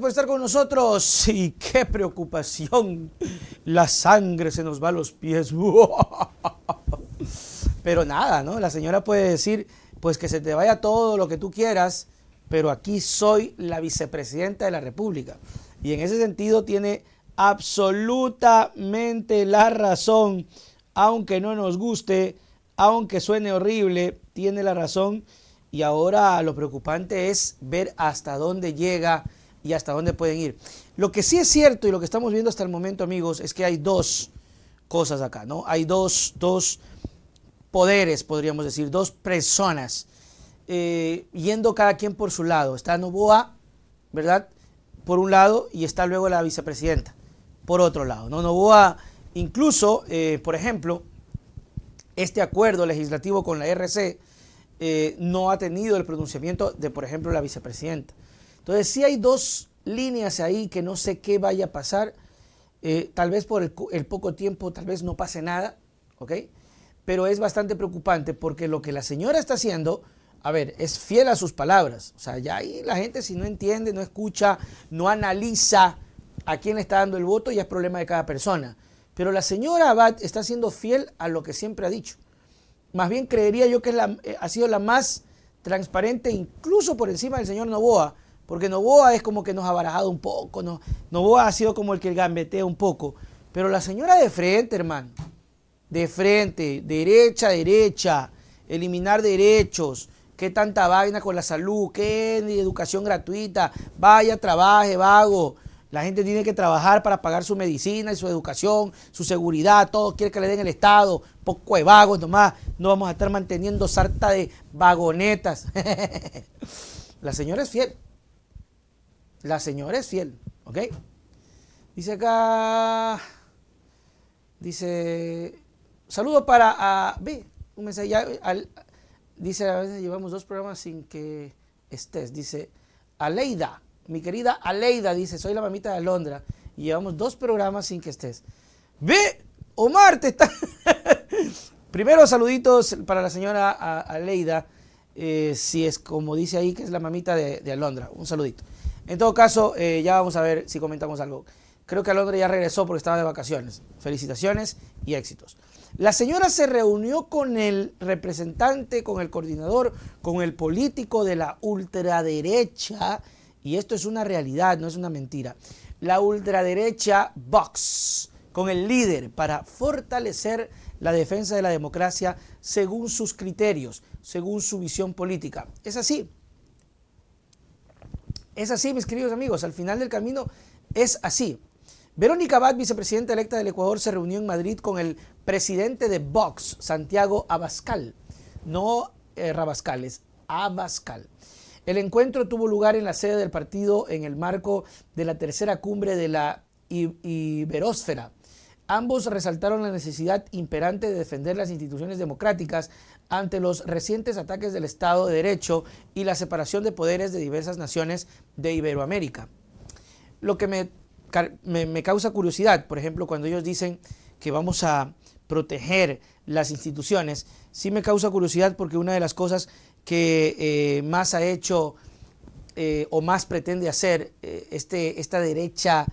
por estar con nosotros. Y qué preocupación. La sangre se nos va a los pies. Pero nada, ¿no? La señora puede decir, pues que se te vaya todo lo que tú quieras, pero aquí soy la vicepresidenta de la República. Y en ese sentido tiene absolutamente la razón, aunque no nos guste, aunque suene horrible, tiene la razón. Y ahora lo preocupante es ver hasta dónde llega y hasta dónde pueden ir. Lo que sí es cierto y lo que estamos viendo hasta el momento, amigos, es que hay dos cosas acá, ¿no? Hay dos, dos poderes, podríamos decir, dos personas, eh, yendo cada quien por su lado. Está Novoa, ¿verdad? Por un lado, y está luego la vicepresidenta, por otro lado, ¿no? Novoa, incluso, eh, por ejemplo, este acuerdo legislativo con la RC eh, no ha tenido el pronunciamiento de, por ejemplo, la vicepresidenta. Entonces sí hay dos líneas ahí que no sé qué vaya a pasar. Eh, tal vez por el, poco tiempo, tal vez no pase nada, ¿ok? Pero es bastante preocupante porque lo que la señora está haciendo, a ver, es fiel a sus palabras. O sea, ya ahí la gente si no entiende, no escucha, no analiza a quién está dando el voto, ya es problema de cada persona. Pero la señora Abad está siendo fiel a lo que siempre ha dicho. Más bien creería yo que la, eh, ha sido la más transparente, incluso por encima del señor Novoa, porque Novoa es como que nos ha barajado un poco, Novoa ha sido como el que el gambetea un poco. Pero la señora de frente, hermano, de frente, derecha, derecha, eliminar derechos, qué tanta vaina con la salud, qué educación gratuita, vaya, trabaje, vago. La gente tiene que trabajar para pagar su medicina y su educación, su seguridad, todo quiere que le den el Estado, poco de vagos nomás, no vamos a estar manteniendo sarta de vagonetas. la señora es fiel. La señora es fiel, ¿ok? Dice acá, dice, saludo para, ve, un mensaje, dice, a veces llevamos dos programas sin que estés, dice, Aleida, mi querida Aleida, dice, soy la mamita de Alondra, y llevamos dos programas sin que estés. Ve, Omar, te está... Primero, saluditos para la señora Aleida, eh, si es como dice ahí, que es la mamita de, de Alondra, un saludito. En todo caso, eh, ya vamos a ver si comentamos algo. Creo que Alondra ya regresó porque estaba de vacaciones. Felicitaciones y éxitos. La señora se reunió con el representante, con el coordinador, con el político de la ultraderecha, y esto es una realidad, no es una mentira. La ultraderecha Vox, con el líder para fortalecer la defensa de la democracia según sus criterios, según su visión política. Es así, es así, mis queridos amigos, al final del camino es así. Verónica Abad, vicepresidenta electa del Ecuador, se reunió en Madrid con el presidente de Vox, Santiago Abascal. No eh, Rabascales, Abascal. El encuentro tuvo lugar en la sede del partido en el marco de la tercera cumbre de la Iberósfera Ambos resaltaron la necesidad imperante de defender las instituciones democráticas ante los recientes ataques del Estado de Derecho y la separación de poderes de diversas naciones de Iberoamérica. Lo que me, causa curiosidad, por ejemplo, cuando ellos dicen que vamos a proteger las instituciones, sí me causa curiosidad porque una de las cosas que eh, más ha hecho eh, o más pretende hacer eh, este, esta derecha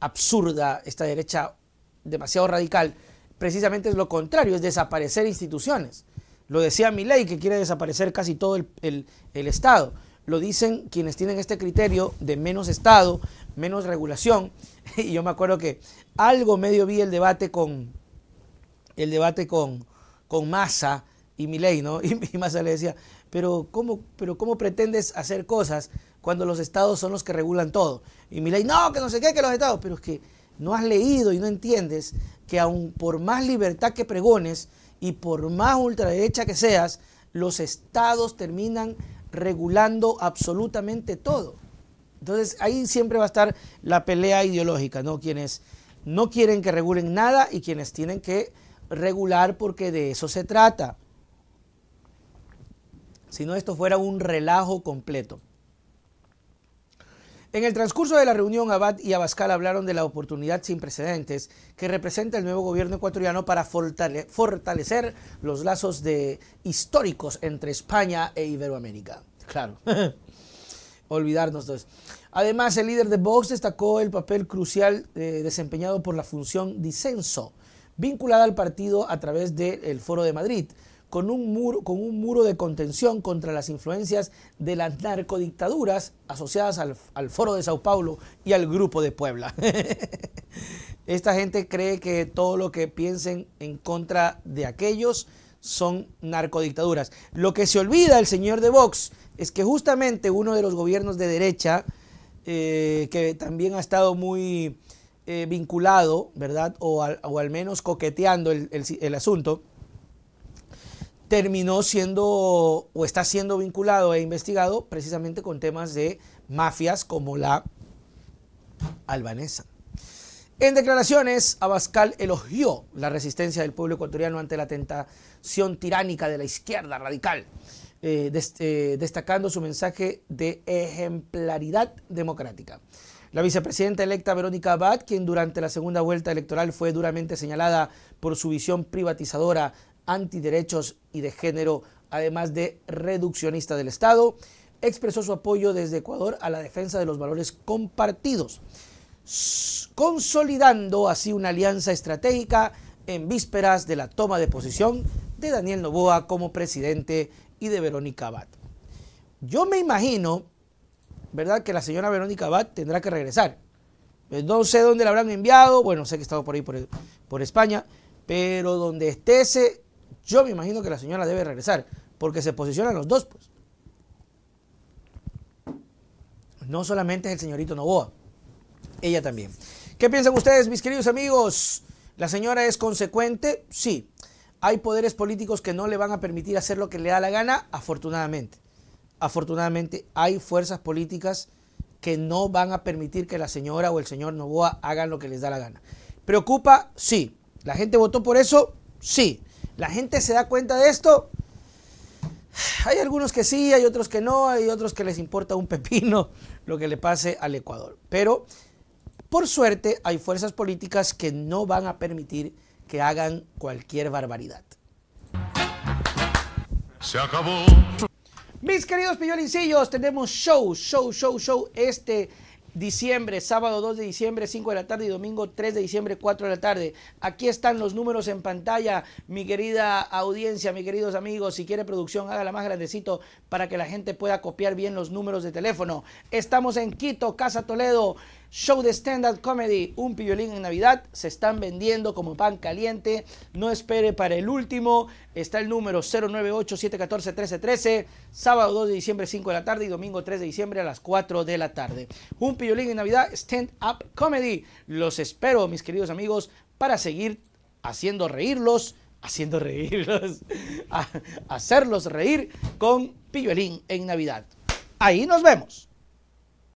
absurda, esta derecha demasiado radical, precisamente es lo contrario, es desaparecer instituciones. Lo decía mi ley que quiere desaparecer casi todo el, Estado. Lo dicen quienes tienen este criterio de menos Estado, menos regulación. Y yo me acuerdo que algo medio vi el debate con el debate con, con Massa y ley, ¿no? Y, Massa le decía, pero ¿cómo, pero ¿cómo pretendes hacer cosas cuando los estados son los que regulan todo? Y ley, no, que no sé qué, que los estados, pero es que no has leído y no entiendes que aun por más libertad que pregones y por más ultraderecha que seas, los estados terminan regulando absolutamente todo. Entonces ahí siempre va a estar la pelea ideológica, ¿no? Quienes no quieren que regulen nada y quienes tienen que regular porque de eso se trata. Si no, esto fuera un relajo completo. En el transcurso de la reunión, Abad y Abascal hablaron de la oportunidad sin precedentes que representa el nuevo gobierno ecuatoriano para fortalecer los lazos de históricos entre España e Iberoamérica. Claro, olvidarnos de Además, el líder de Vox destacó el papel crucial eh, desempeñado por la función disenso, vinculada al partido a través del Foro de Madrid con un muro, con un muro de contención contra las influencias de las narcodictaduras asociadas al, Foro de Sao Paulo y al Grupo de Puebla. Esta gente cree que todo lo que piensen en contra de aquellos son narcodictaduras. Lo que se olvida el señor de Vox es que justamente uno de los gobiernos de derecha, eh, que también ha estado muy eh, vinculado, ¿verdad? O al, menos coqueteando el asunto, terminó siendo o está siendo vinculado e investigado precisamente con temas de mafias como la albanesa. En declaraciones, Abascal elogió la resistencia del pueblo ecuatoriano ante la tentación tiránica de la izquierda radical, eh, eh, destacando su mensaje de ejemplaridad democrática. La vicepresidenta electa Verónica Abad, quien durante la segunda vuelta electoral fue duramente señalada por su visión privatizadora antiderechos y de género, además de reduccionista del Estado, expresó su apoyo desde Ecuador a la defensa de los valores compartidos, consolidando así una alianza estratégica en vísperas de la toma de posición de Daniel Novoa como presidente y de Verónica Abad. Yo me imagino, ¿verdad?, que la señora Verónica Abad tendrá que regresar. Pues no sé dónde la habrán enviado, bueno, sé que estado por ahí, por, por España, pero donde esté ese yo me imagino que la señora debe regresar, porque se posicionan los dos, pues. No solamente es el señorito Novoa, ella también. ¿Qué piensan ustedes, mis queridos amigos? ¿La señora es consecuente? Sí. Hay poderes políticos que no le van a permitir hacer lo que le da la gana, afortunadamente. Afortunadamente hay fuerzas políticas que no van a permitir que la señora o el señor Novoa hagan lo que les da la gana. ¿Preocupa? Sí. ¿La gente votó por eso? Sí. ¿La gente se da cuenta de esto? Hay algunos que sí, hay otros que no, hay otros que les importa un pepino lo que le pase al Ecuador. Pero por suerte hay fuerzas políticas que no van a permitir que hagan cualquier barbaridad. Se acabó. Mis queridos pillolincillos, tenemos show, show, show, show este diciembre, sábado 2 de diciembre 5 de la tarde y domingo 3 de diciembre 4 de la tarde. Aquí están los números en pantalla, mi querida audiencia, mis queridos amigos. Si quiere producción, hágala más grandecito para que la gente pueda copiar bien los números de teléfono. Estamos en Quito, Casa Toledo. Show de stand-up comedy, un pillolín en Navidad, se están vendiendo como pan caliente. No espere para el último. Está el número 0987141313, sábado 2 de diciembre 5 de la tarde y domingo 3 de diciembre a las 4 de la tarde. Un pillolín en Navidad, stand-up comedy. Los espero, mis queridos amigos, para seguir haciendo reírlos haciendo reírlos, hacerlos reír con pillolín en Navidad. Ahí nos vemos.